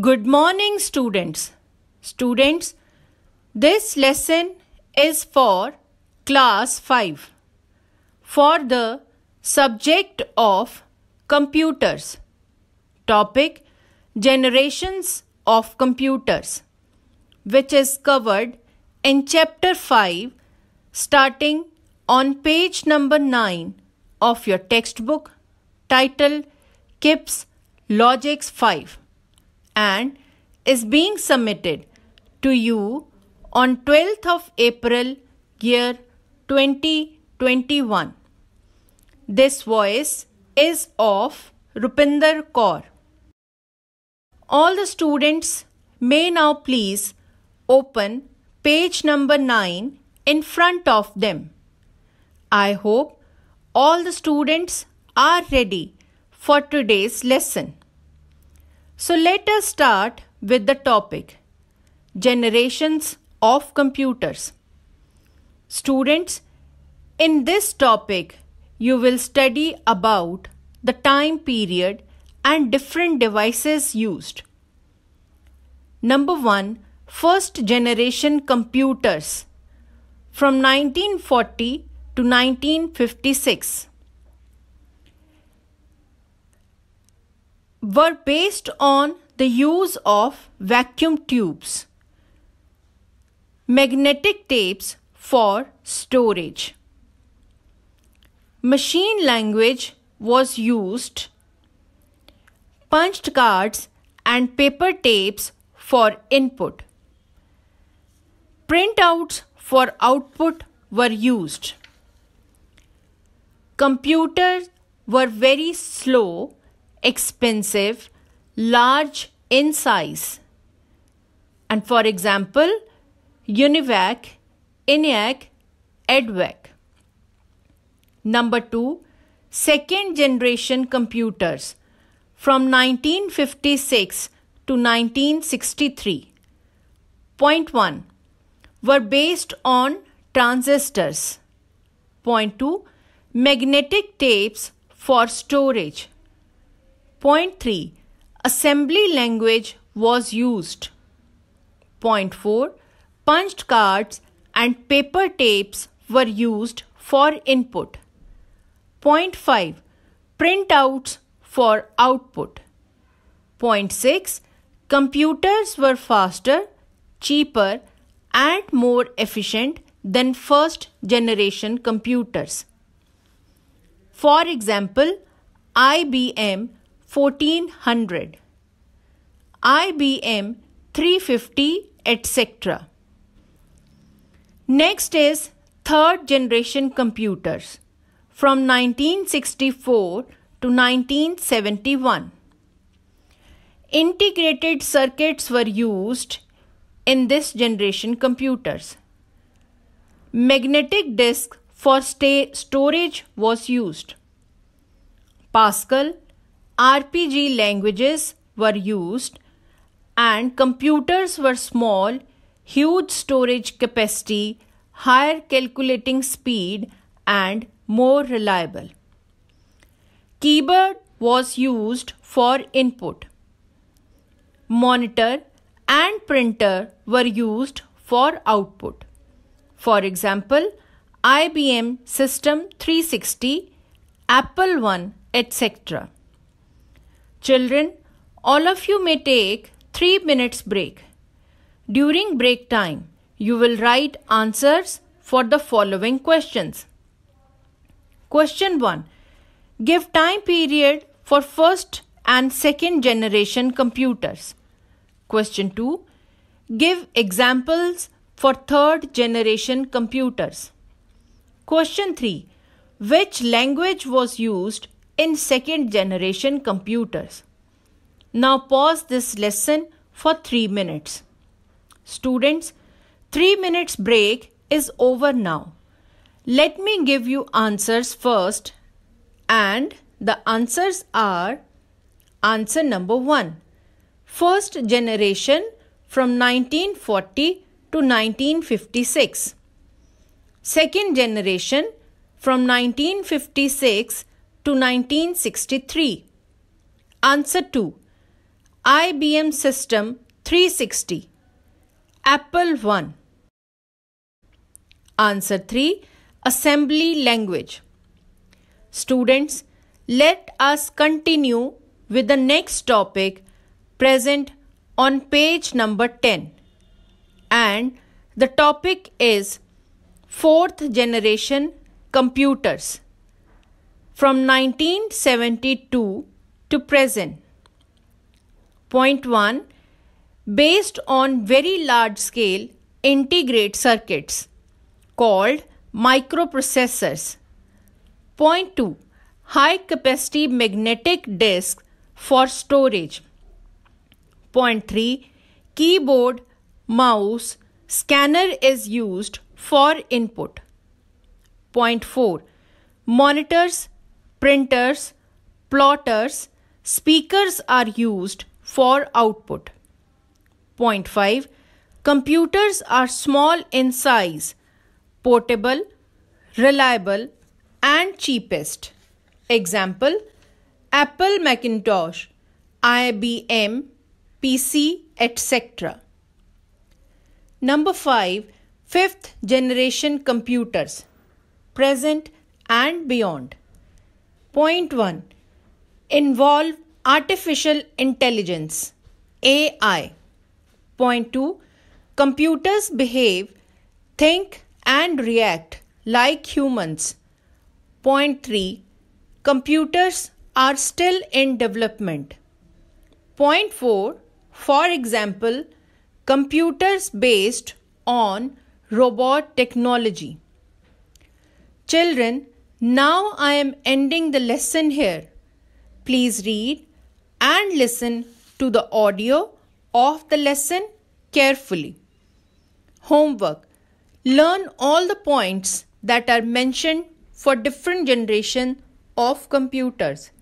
Good morning, students. Students, this lesson is for class 5 for the subject of computers. Topic Generations of Computers, which is covered in chapter 5, starting on page number 9 of your textbook, titled KIPS Logics 5 and is being submitted to you on 12th of April year 2021. This voice is of Rupinder Kaur. All the students may now please open page number 9 in front of them. I hope all the students are ready for today's lesson. So let us start with the topic Generations of Computers. Students, in this topic, you will study about the time period and different devices used. Number one, first Generation Computers from 1940 to 1956. were based on the use of vacuum tubes, magnetic tapes for storage. Machine language was used, punched cards and paper tapes for input. Printouts for output were used. Computers were very slow expensive, large in size. And for example, UNIVAC, ENIAC, EDVAC. Number two, second generation computers from 1956 to 1963. Point 1 were based on transistors. Point 2 magnetic tapes for storage. Point 3 Assembly language was used. Point 4 Punched cards and paper tapes were used for input. Point 5 Printouts for output. Point 6 Computers were faster, cheaper, and more efficient than first generation computers. For example, IBM 1400, IBM 350, etc. Next is third generation computers from 1964 to 1971. Integrated circuits were used in this generation computers. Magnetic disk for storage was used. Pascal RPG languages were used and computers were small, huge storage capacity, higher calculating speed, and more reliable. Keyboard was used for input. Monitor and printer were used for output. For example, IBM System 360, Apple I, etc. Children, all of you may take 3 minutes break. During break time, you will write answers for the following questions. Question 1. Give time period for first and second generation computers. Question 2. Give examples for third generation computers. Question 3. Which language was used in second generation computers. Now pause this lesson for 3 minutes. Students, 3 minutes break is over now. Let me give you answers first and the answers are answer number 1. First generation from 1940 to 1956. Second generation from 1956 to 1963? Answer 2 IBM System 360 Apple 1 Answer 3 Assembly Language Students, let us continue with the next topic present on page number 10 and the topic is fourth generation computers from 1972 to present. Point 1 Based on very large scale integrate circuits called microprocessors. Point 2 High capacity magnetic disk for storage. Point 3 Keyboard, mouse, scanner is used for input. Point 4 Monitors printers, plotters, speakers are used for output. Point 5. Computers are small in size, portable, reliable, and cheapest. Example Apple Macintosh, IBM, PC, etc. Number 5. Fifth generation computers, present and beyond. Point 1 Involve Artificial Intelligence AI. Point 2 Computers behave, think, and react like humans. Point 3 Computers are still in development. Point 4 For example, computers based on robot technology. Children, now I am ending the lesson here. Please read and listen to the audio of the lesson carefully. Homework Learn all the points that are mentioned for different generation of computers.